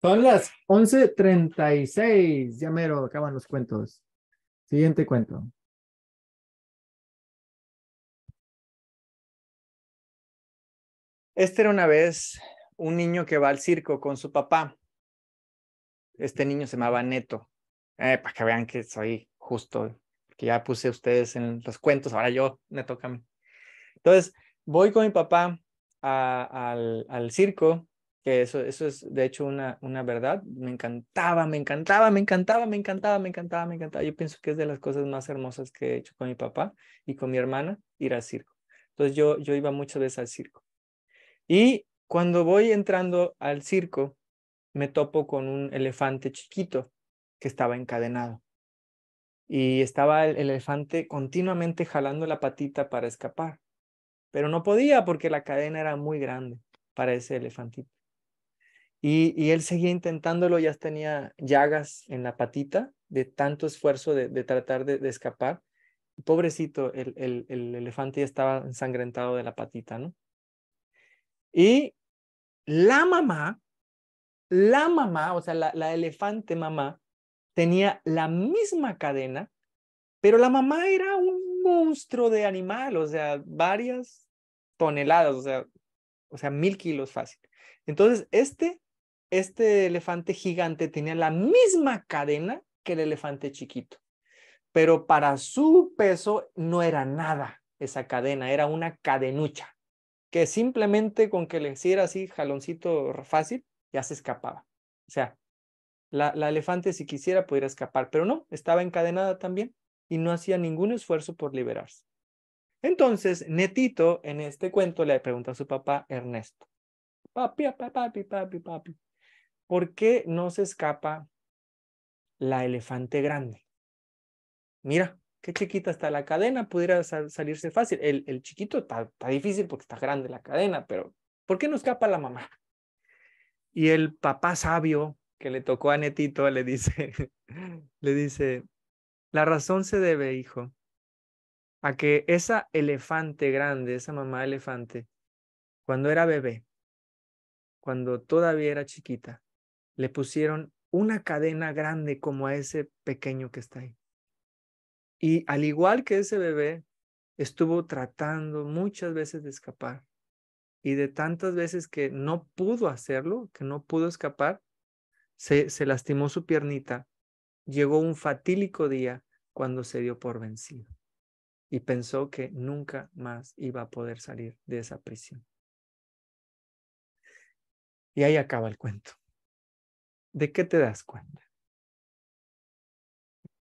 Son las 11.36. Ya mero, acaban los cuentos. Siguiente cuento. Este era una vez un niño que va al circo con su papá. Este niño se llamaba Neto. Eh, para que vean que soy justo, que ya puse ustedes en los cuentos, ahora yo me toca Entonces, voy con mi papá al, al circo que eso, eso es de hecho una, una verdad. Me encantaba, me encantaba, me encantaba, me encantaba, me encantaba, me encantaba. Yo pienso que es de las cosas más hermosas que he hecho con mi papá y con mi hermana, ir al circo. Entonces yo, yo iba muchas veces al circo. Y cuando voy entrando al circo, me topo con un elefante chiquito que estaba encadenado. Y estaba el elefante continuamente jalando la patita para escapar, pero no podía porque la cadena era muy grande para ese elefantito. Y, él seguía intentándolo, ya tenía llagas en la patita de tanto esfuerzo de, tratar de, escapar. Pobrecito, el, el, elefante ya estaba ensangrentado de la patita, ¿no? Y la mamá, la mamá, o sea, la, la elefante mamá, tenía la misma cadena, pero la mamá era un monstruo de animal, o sea, varias toneladas, o sea, o sea, mil kilos fácil. Entonces, este este elefante gigante tenía la misma cadena que el elefante chiquito, pero para su peso no era nada esa cadena, era una cadenucha que simplemente con que le hiciera así jaloncito fácil, ya se escapaba. O sea, la, elefante si quisiera pudiera escapar, pero no, estaba encadenada también y no hacía ningún esfuerzo por liberarse. Entonces, Netito en este cuento le pregunta a su papá Ernesto, papi, papi, papi, papi, papi, ¿por qué no se escapa la elefante grande? Mira, qué chiquita está la cadena, pudiera salirse fácil. El, chiquito está, está difícil porque está grande la cadena, pero ¿por qué no escapa la mamá? Y el papá sabio que le tocó a Netito le dice, le dice, la razón se debe, hijo, a que esa elefante grande, esa mamá elefante, cuando era bebé, cuando todavía era chiquita, le pusieron una cadena grande como a ese pequeño que está ahí. Y al igual que ese bebé, estuvo tratando muchas veces de escapar. Y de tantas veces que no pudo hacerlo, que no pudo escapar, se, se lastimó su piernita. Llegó un fatílico día cuando se dio por vencido y pensó que nunca más iba a poder salir de esa prisión. Y ahí acaba el cuento. ¿de qué te das cuenta?